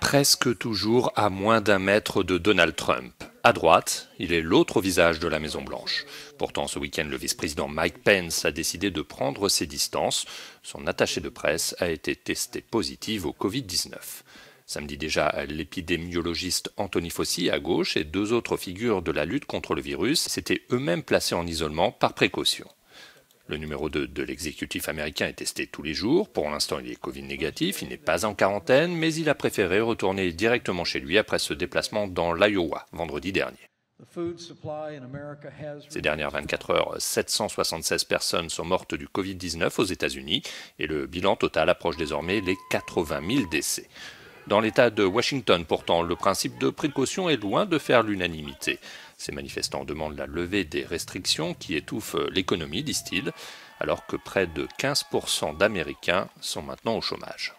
presque toujours à moins d'un mètre de Donald Trump. À droite, il est l'autre visage de la Maison-Blanche. Pourtant, ce week-end, le vice-président Mike Pence a décidé de prendre ses distances. Son attaché de presse a été testé positif au Covid-19. Samedi déjà, l'épidémiologiste Anthony Fauci à gauche et deux autres figures de la lutte contre le virus s'étaient eux-mêmes placés en isolement par précaution. Le numéro 2 de l'exécutif américain est testé tous les jours. Pour l'instant, il est Covid négatif, il n'est pas en quarantaine, mais il a préféré retourner directement chez lui après ce déplacement dans l'Iowa vendredi dernier. Ces dernières 24 heures, 776 personnes sont mortes du Covid-19 aux États-Unis et le bilan total approche désormais les 80 000 décès. Dans l'État de Washington, pourtant, le principe de précaution est loin de faire l'unanimité. Ces manifestants demandent la levée des restrictions qui étouffent l'économie, disent-ils, alors que près de 15% d'Américains sont maintenant au chômage.